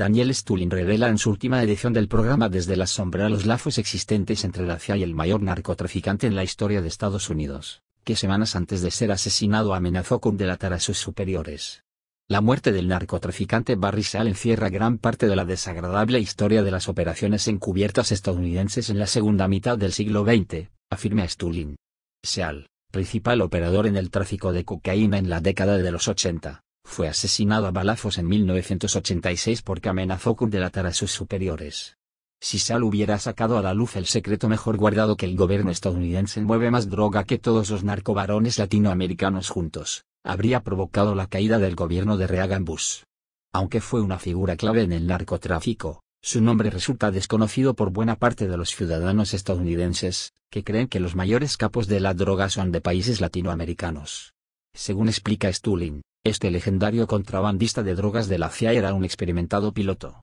Daniel Stulin revela en su última edición del programa Desde la sombra los lazos existentes entre la CIA y el mayor narcotraficante en la historia de Estados Unidos, que semanas antes de ser asesinado amenazó con delatar a sus superiores. La muerte del narcotraficante Barry Seal encierra gran parte de la desagradable historia de las operaciones encubiertas estadounidenses en la segunda mitad del siglo XX, afirma Stulin. Seal, principal operador en el tráfico de cocaína en la década de los 80, fue asesinado a balazos en 1986 porque amenazó con delatar a sus superiores. Si Sal hubiera sacado a la luz el secreto mejor guardado que el gobierno estadounidense mueve más droga que todos los narcobarones latinoamericanos juntos, habría provocado la caída del gobierno de Reagan Bush. Aunque fue una figura clave en el narcotráfico, su nombre resulta desconocido por buena parte de los ciudadanos estadounidenses, que creen que los mayores capos de la droga son de países latinoamericanos. Según explica Stulin, este legendario contrabandista de drogas de la CIA era un experimentado piloto.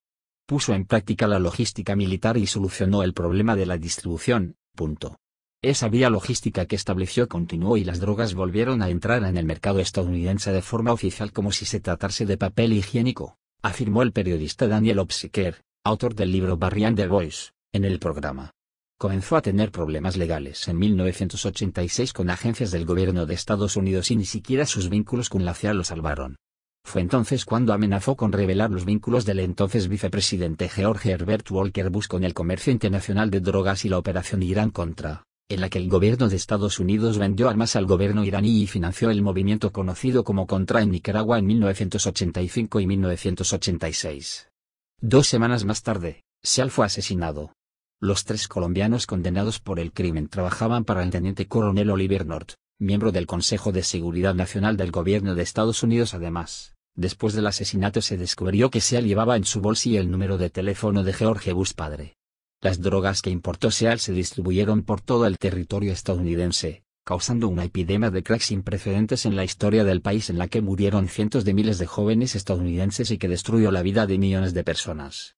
Puso en práctica la logística militar y solucionó el problema de la distribución. Punto. Esa vía logística que estableció continuó y las drogas volvieron a entrar en el mercado estadounidense de forma oficial como si se tratase de papel higiénico, afirmó el periodista Daniel Opsiker, autor del libro Barrian De the Boys, en el programa comenzó a tener problemas legales en 1986 con agencias del gobierno de Estados Unidos y ni siquiera sus vínculos con la CIA lo salvaron. Fue entonces cuando amenazó con revelar los vínculos del entonces vicepresidente George Herbert Walker Bush con el comercio internacional de drogas y la operación Irán contra, en la que el gobierno de Estados Unidos vendió armas al gobierno iraní y financió el movimiento conocido como Contra en Nicaragua en 1985 y 1986. Dos semanas más tarde, Seal fue asesinado los tres colombianos condenados por el crimen trabajaban para el teniente coronel Oliver North, miembro del Consejo de Seguridad Nacional del gobierno de Estados Unidos. Además, después del asesinato se descubrió que Seal llevaba en su bolsillo el número de teléfono de George Bush padre. Las drogas que importó Seal se distribuyeron por todo el territorio estadounidense, causando una epidemia de crack sin precedentes en la historia del país en la que murieron cientos de miles de jóvenes estadounidenses y que destruyó la vida de millones de personas.